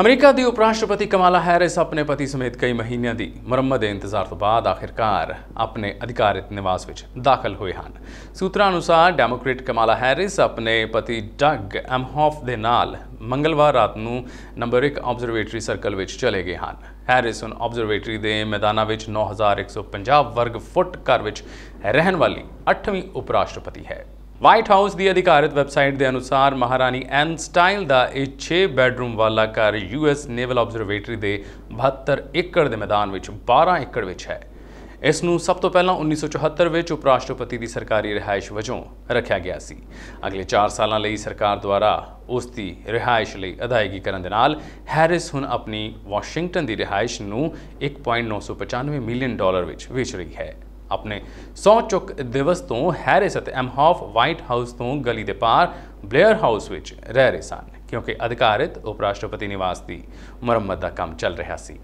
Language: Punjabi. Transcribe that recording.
ਅਮਰੀਕਾ ਦੀ ਉਪ ਰਾਸ਼ਟਰਪਤੀ ਕਮਾਲਾ ਹੈਰਿਸ ਆਪਣੇ ਪਤੀ ਸਮੇਤ ਕਈ ਮਹੀਨਿਆਂ ਦੀ ਮਰਮਤ ਦੇ ਇੰਤਜ਼ਾਰ ਤੋਂ ਬਾਅਦ ਆਖਿਰਕਾਰ ਆਪਣੇ ਅਧਿਕਾਰਿਤ ਨਿਵਾਸ ਵਿੱਚ ਦਾਖਲ ਹੋਏ ਹਨ ਸੂਤਰਾਂ ਅਨੁਸਾਰ ਡੈਮੋਕ੍ਰੇਟ ਕਮਾਲਾ ਹੈਰਿਸ ਆਪਣੇ ਪਤੀ ਡਗ ਐਮਹੌਫ ਦੇ ਨਾਲ ਮੰਗਲਵਾਰ ਰਾਤ ਨੂੰ ਨੰਬਰ 1 ਆਬਜ਼ਰਵੇਟਰੀ ਸਰਕਲ ਵਿੱਚ ਚਲੇ ਗਏ ਹਨ ਹੈਰਿਸਨ ਆਬਜ਼ਰਵੇਟਰੀ ਦੇ ਮੈਦਾਨਾਂ ਵਿੱਚ 9150 ਵਰਗ ਫੁੱਟ ਘਰ ਵਿੱਚ ਰਹਿਣ ਵਾਲੀ 8ਵੀਂ ਉਪ ਰਾਸ਼ਟਰਪਤੀ ਹੈ ਵਾਈਟ ਹਾਊਸ ਦੀ ਅਧਿਕਾਰਤ ਵੈਬਸਾਈਟ ਦੇ ਅਨੁਸਾਰ ਮਹਾਰਾਣੀ ਐਨ ਸਟਾਈਲ ਦਾ ਇਹ 6 ਬੈਡਰੂਮ ਵਾਲਾ ਘਰ ਯੂਐਸ ਨੇਵਲ ਆਬਜ਼ਰਵੇਟਰੀ ਦੇ 72 ਏਕੜ ਦੇ ਮੈਦਾਨ ਵਿੱਚ 12 ਏਕੜ ਵਿੱਚ ਹੈ ਇਸ ਨੂੰ ਸਭ ਤੋਂ ਪਹਿਲਾਂ 1974 ਵਿੱਚ ਉਪ ਰਾਸ਼ਟਰਪਤੀ ਦੀ ਸਰਕਾਰੀ ਰਿਹਾਇਸ਼ ਵਜੋਂ ਰੱਖਿਆ ਗਿਆ ਸੀ ਅਗਲੇ 4 ਸਾਲਾਂ ਲਈ ਸਰਕਾਰ ਦੁਆਰਾ ਉਸ ਦੀ ਰਿਹਾਇਸ਼ ਲਈ ਅਦਾਇਗੀ ਕਰਨ ਦੇ ਨਾਲ ਹੈਰਿਸ ਹੁਣ ਆਪਣੀ ਵਾਸ਼ਿੰਗਟਨ ਦੀ ਰਿਹਾਇਸ਼ ਨੂੰ 1.995 ਮਿਲੀਅਨ ਡਾਲਰ ਵਿੱਚ ਵੇਚ ਰਹੀ ਹੈ ਆਪਣੇ 100 ਚੁੱਕ ਦਿਵਸ ਤੋਂ ਹੈਰਿਸ ਅਤੇ ਹਾਫ ਵਾਈਟ ਹਾਊਸ ਤੋਂ ਗਲੀ ਦੇ ਪਾਰ ਬਲੇਅਰ ਹਾਊਸ ਵਿੱਚ ਰਹਿ ਰਹੇ ਸਨ ਕਿਉਂਕਿ ਅਧਿਕਾਰਿਤ ਉਪ ਰਾਸ਼ਟਰਪਤੀ ਨਿਵਾਸ ਦੀ ਮੁਰੰਮਤ ਦਾ ਕੰਮ ਚੱਲ ਰਿਹਾ ਸੀ